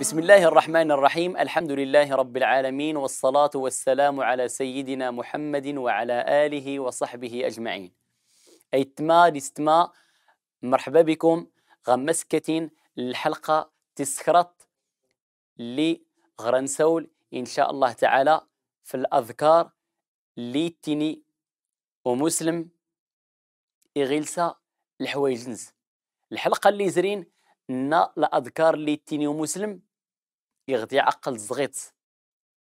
بسم الله الرحمن الرحيم الحمد لله رب العالمين والصلاة والسلام على سيدنا محمد وعلى آله وصحبه أجمعين أيتما ديستما مرحبا بكم غمسكة الحلقة تسخرت لغرنسول إن شاء الله تعالى في الأذكار ليتني ومسلم إغلسة الحوايج نز الحلقه اللي زرين نا الاذكار اللي تيني مسلم يغدي عقل صغيط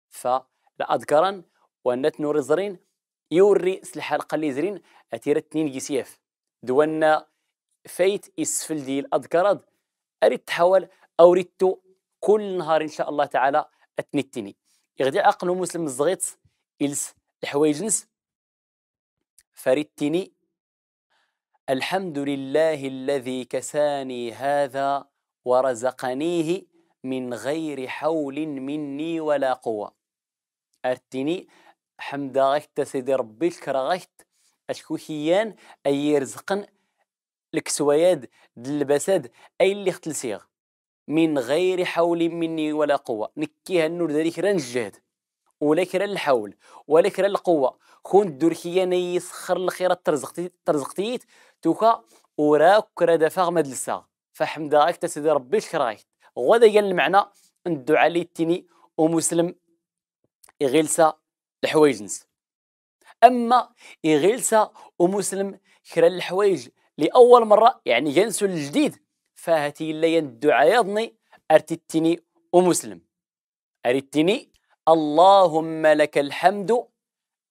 فالاذكارا وان تنور زرين يوري الحلقه اللي زرين اتيرا التنين جيسياف دوانا فايت اسفل دي الاذكار اريد تحاول او اوريدتو كل نهار ان شاء الله تعالى اتنتني يغدي عقل مسلم الزغيط الحوايج نس فريد تيني الحمد لله الذي كساني هذا ورزقنيه من غير حول مني ولا قوة أرتني حمد غيت سيدي ربي الكرا غيت أشكوكيان أي رزقن الكسوياد دلبساد أي اللي اختلسيغ من غير حول مني ولا قوة نكيها النور ذلك رنجهد ولكن الحول ولكن القوه خون دركيا نيسخر الخير ترزقتي ترزقتيت توكا وراك غمد لسا فحمد راك تسيدي ربي شكرايت غدا قال المعنى الدعاء لي تيني ومسلم الحوايج نس اما يغلسا ومسلم كرا الحوايج لاول مره يعني جنسو الجديد فهاتي اللي الدعاء يضني ارتيتيني ومسلم اريتيني اللهم لك الحمد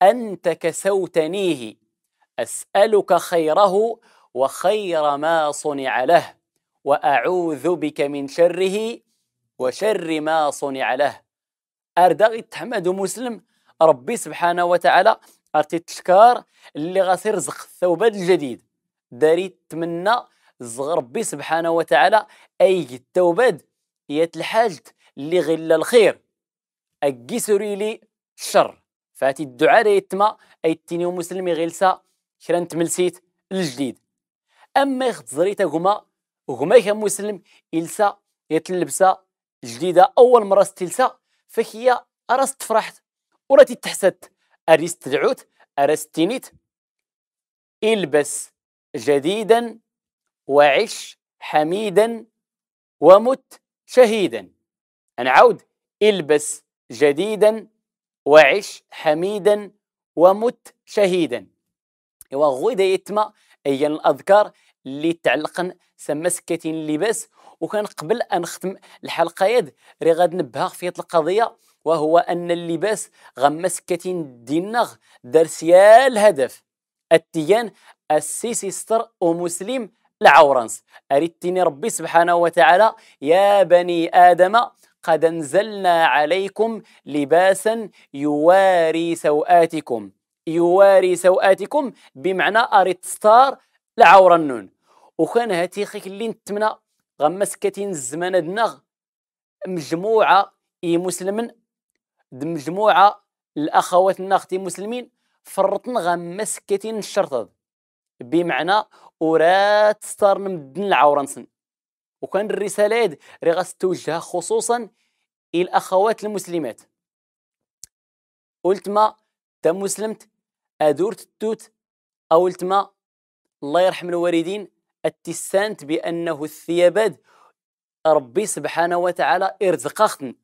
أنت كسوتنيه أسألك خيره وخير ما صنع له وأعوذ بك من شره وشر ما صنع له أردغي تحمد مسلم ربي سبحانه وتعالى أرتي التشكار اللي غترزق الثوبات الجديد داري تمنى ربي سبحانه وتعالى أي التوبات هي الحاجة اللي غير الخير اجسري لي الشر فاتي الدعاء يتما اي تيني ومسلمي غيلسا كرا تملسيت الجديد اما يخت زريتا هما هما كان مسلم يلسا يتلبسا جديده اول مره ستلسا فهي أرست تفرحت وراتي تحسدت اريس تدعوت اريس تينيت البس جديدا وعش حميدا ومت شهيدا عود البس جديدا وعش حميدا ومت شهيدا ايوا غويدا يتما أيا الاذكار اللي تعلقن سما كاتين لباس وكان قبل ان نختم الحلقه يد ري غاد نبهغ في القضيه وهو ان اللباس غمس كاتين دينغ دار سيال هدف التيان السيسي ستر ومسلم العورنس اريد تيني ربي سبحانه وتعالى يا بني ادم قد انزلنا عليكم لباسا يواري سوآتكم يواري سوآتكم بمعنى اريد تستار لعور النون وكان هاتي خيك اللي نتمنى غمسكتين الزمان دناغ مجموعه اي مسلمن مجموعه الاخوات اختي مسلمين فرطن غمسكتين الشرطه بمعنى ورات ستار نمدن العورنسن وكان الرسالة هذه غتوجه خصوصا إلى الأخوات المسلمات قلت ما تا مسلمت أدورت التوت أو قلت ما الله يرحم الوالدين اتسانت بأنه الثيابات ربي سبحانه وتعالى ارزقختن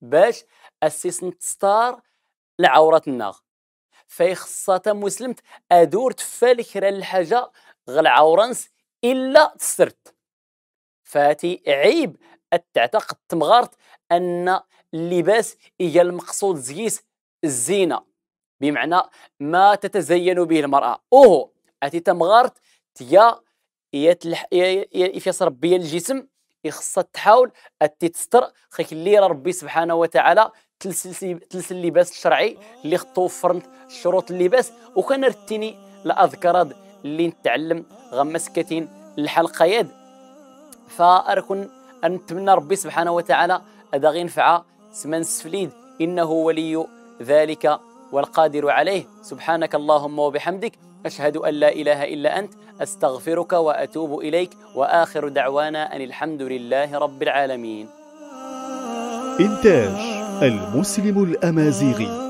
باش أسسن تستار لعورتنا فيخصة مسلمت أدور تفالك الحاجة غل عورنس إلا تسرت فاتي عيب اتعتقد تمغارت ان اللباس هي المقصود زيس الزينه بمعنى ما تتزين به المراه اوه اتي تمغارت تيا يفيس ربي الجسم يخصها تحاول اتي تستر اللي ربي سبحانه وتعالى تلسل تلسل اللباس الشرعي اللي خطو فرنت شروط اللباس وكان رتيني الاذكار اللي نتعلم غمسكتين الحلقه يد فأركن أن نتمنى ربي سبحانه وتعالى أدا غينفع سمن سفليد إنه ولي ذلك والقادر عليه سبحانك اللهم وبحمدك أشهد أن لا إله إلا أنت أستغفرك وأتوب إليك وآخر دعوانا أن الحمد لله رب العالمين إنتاج المسلم الأمازيغي